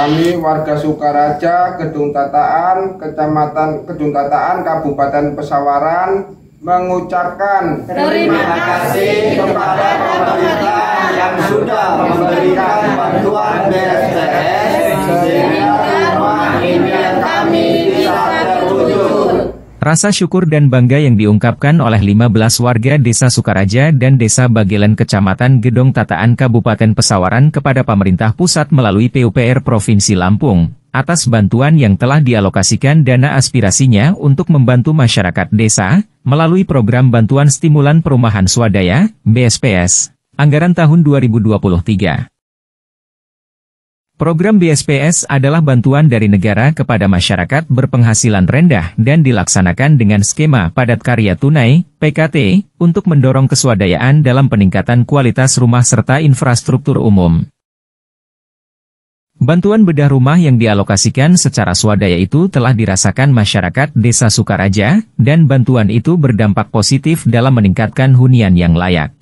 Kami warga Sukaraja, Gedung Tataan, Kecamatan Gedung Tataan, Kabupaten Pesawaran mengucapkan terima kasih kepada pemerintah yang sudah memberikan bantuan BSB Rasa syukur dan bangga yang diungkapkan oleh 15 warga Desa Sukaraja dan Desa Bagelen Kecamatan Gedong Tataan Kabupaten Pesawaran kepada pemerintah pusat melalui PUPR Provinsi Lampung, atas bantuan yang telah dialokasikan dana aspirasinya untuk membantu masyarakat desa, melalui program Bantuan Stimulan Perumahan Swadaya, BSPS, anggaran tahun 2023. Program BSPS adalah bantuan dari negara kepada masyarakat berpenghasilan rendah dan dilaksanakan dengan skema padat karya tunai (PKT) untuk mendorong keswadayaan dalam peningkatan kualitas rumah serta infrastruktur umum. Bantuan bedah rumah yang dialokasikan secara swadaya itu telah dirasakan masyarakat Desa Sukaraja, dan bantuan itu berdampak positif dalam meningkatkan hunian yang layak.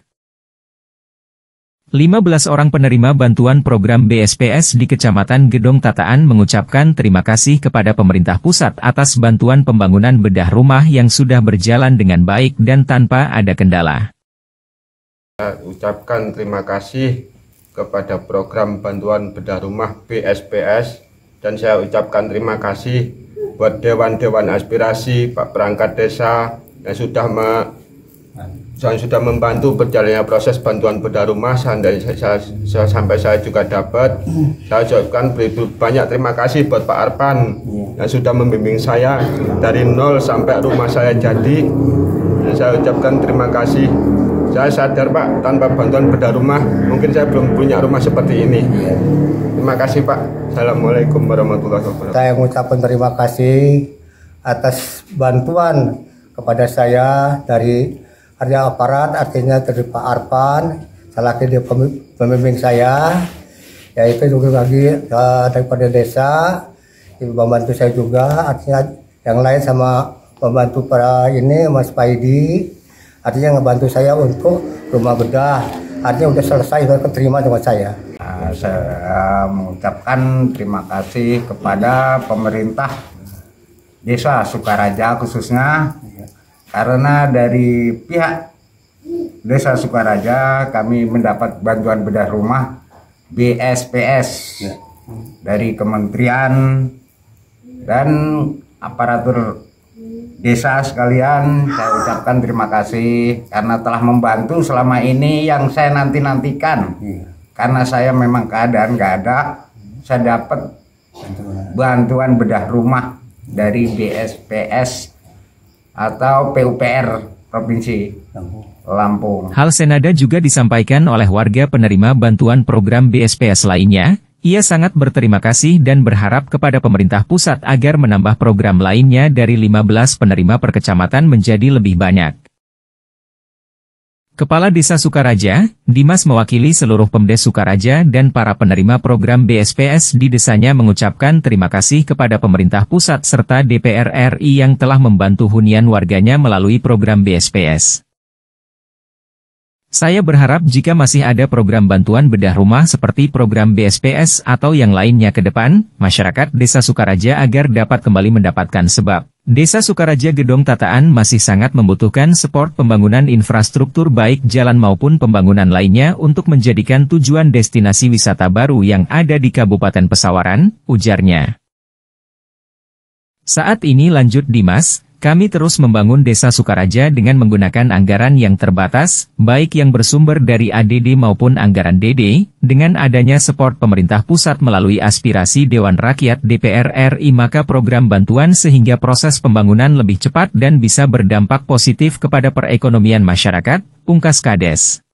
15 orang penerima bantuan program BSPS di Kecamatan Gedong Tataan mengucapkan terima kasih kepada pemerintah pusat atas bantuan pembangunan bedah rumah yang sudah berjalan dengan baik dan tanpa ada kendala. Saya ucapkan terima kasih kepada program bantuan bedah rumah BSPS dan saya ucapkan terima kasih buat Dewan-Dewan Aspirasi, Pak Perangkat Desa yang sudah saya sudah membantu berjalannya proses bantuan bedah rumah sampai saya, saya, sampai saya juga dapat saya ucapkan banyak terima kasih buat Pak Arpan yang sudah membimbing saya dari nol sampai rumah saya jadi saya ucapkan terima kasih saya sadar Pak tanpa bantuan bedah rumah mungkin saya belum punya rumah seperti ini terima kasih Pak Assalamualaikum warahmatullahi wabarakatuh saya mengucapkan terima kasih atas bantuan kepada saya dari Artinya aparat, artinya Pak arpan, salah dia pemimpin saya, yaitu juga lagi eh, daripada desa, membantu saya juga, artinya yang lain sama membantu para ini Mas Paidi, artinya ngebantu saya untuk rumah bedah, artinya sudah selesai, sudah keterima sama saya. Nah, saya eh, mengucapkan terima kasih kepada pemerintah desa Sukaraja khususnya karena dari pihak Desa Sukaraja kami mendapat bantuan bedah rumah BSPS ya. dari kementerian dan aparatur desa sekalian saya ucapkan terima kasih karena telah membantu selama ini yang saya nanti-nantikan iya. karena saya memang keadaan nggak ada saya dapat bantuan bedah rumah dari BSPS atau PUPR Provinsi Lampung. Hal senada juga disampaikan oleh warga penerima bantuan program BSPS lainnya. Ia sangat berterima kasih dan berharap kepada pemerintah pusat agar menambah program lainnya dari 15 penerima per kecamatan menjadi lebih banyak. Kepala Desa Sukaraja, Dimas mewakili seluruh Pemdes Sukaraja dan para penerima program BSPS di desanya mengucapkan terima kasih kepada pemerintah pusat serta DPR RI yang telah membantu hunian warganya melalui program BSPS. Saya berharap jika masih ada program bantuan bedah rumah seperti program BSPS atau yang lainnya ke depan, masyarakat Desa Sukaraja agar dapat kembali mendapatkan sebab. Desa Sukaraja Gedong Tataan masih sangat membutuhkan support pembangunan infrastruktur baik jalan maupun pembangunan lainnya untuk menjadikan tujuan destinasi wisata baru yang ada di Kabupaten Pesawaran, ujarnya. Saat ini lanjut Dimas, kami terus membangun desa Sukaraja dengan menggunakan anggaran yang terbatas, baik yang bersumber dari ADD maupun anggaran DD, dengan adanya support pemerintah pusat melalui aspirasi Dewan Rakyat DPR RI maka program bantuan sehingga proses pembangunan lebih cepat dan bisa berdampak positif kepada perekonomian masyarakat, pungkas Kades.